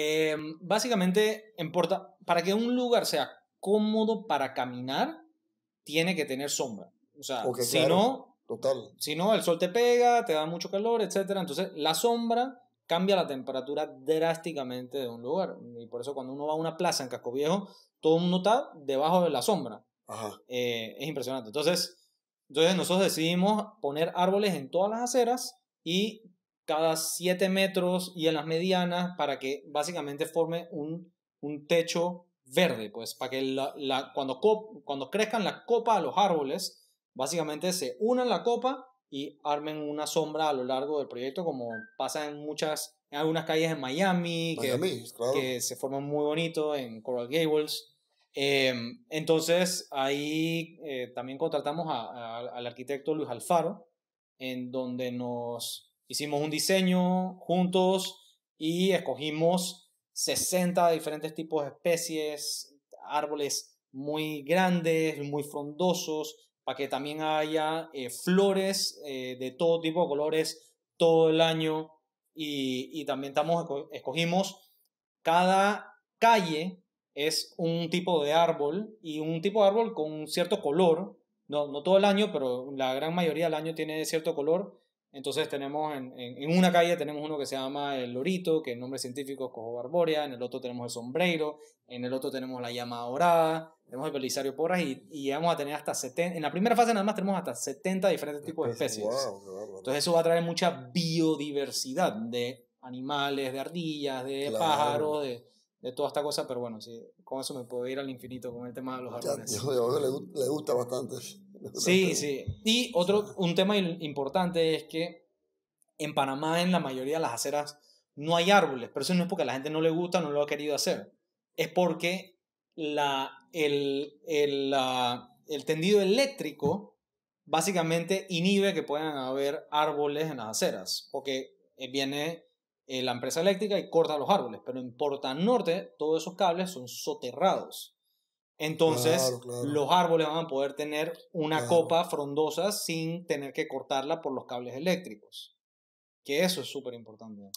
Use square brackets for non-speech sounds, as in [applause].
Em, básicamente, importa, para que un lugar sea cómodo para caminar, tiene que tener sombra. O sea, si no, Total. Si no, el sol te pega, te da mucho calor, etc. Entonces, la sombra cambia la temperatura drásticamente de un lugar. Y por eso cuando uno va a una plaza en Casco Viejo, todo el mundo está debajo de la sombra. Eh, es impresionante. Entonces, entonces, nosotros decidimos poner árboles en todas las aceras y cada 7 metros y en las medianas para que básicamente forme un, un techo verde, pues para que la, cuando, cuando crezcan las copas a los árboles, básicamente se unan la copa y armen una sombra a lo largo del proyecto, como pasa en muchas, en algunas calles en Miami, que, se forman muy bonito en Coral Gables. Em, entonces ahí eh, también contratamos al arquitecto Luis Alfaro, en donde nos Hicimos un diseño juntos y escogimos 60 diferentes tipos de especies, árboles muy grandes, muy frondosos, para que también haya eh, flores eh, de todo tipo de colores todo el año. Y, y también estamos, escogimos cada calle es un tipo de árbol y un tipo de árbol con cierto color, no, no todo el año, pero la gran mayoría del año tiene cierto color entonces tenemos en, en, una calle tenemos uno que se llama el lorito, que el nombre científico es cojo barbórea, en el otro tenemos el sombrero, en el otro tenemos la llama dorada, tenemos el belisario porras y, y vamos a tener hasta 70, en la primera fase nada más tenemos hasta 70 diferentes tipos de especies. Entonces eso va a traer mucha biodiversidad de animales, de ardillas, de pájaros, de, de, toda esta cosa, pero bueno, con eso me puedo ir al infinito con el tema de los árboles. le, gusta bastante. Sí, [laughs] sí. Y otro, un tema importante es que en Panamá, en la mayoría de las aceras, no hay árboles, pero eso no es porque a la gente no le gusta, no lo ha querido hacer. Es porque la, el, el tendido eléctrico básicamente inhibe que puedan haber árboles en las aceras, porque eh, viene eh, la empresa eléctrica y corta los árboles, pero en Porta Norte todos esos cables son soterrados. Entonces, los árboles van a poder tener una copa frondosa sin tener que cortarla por los cables eléctricos. Que eso es súper importante.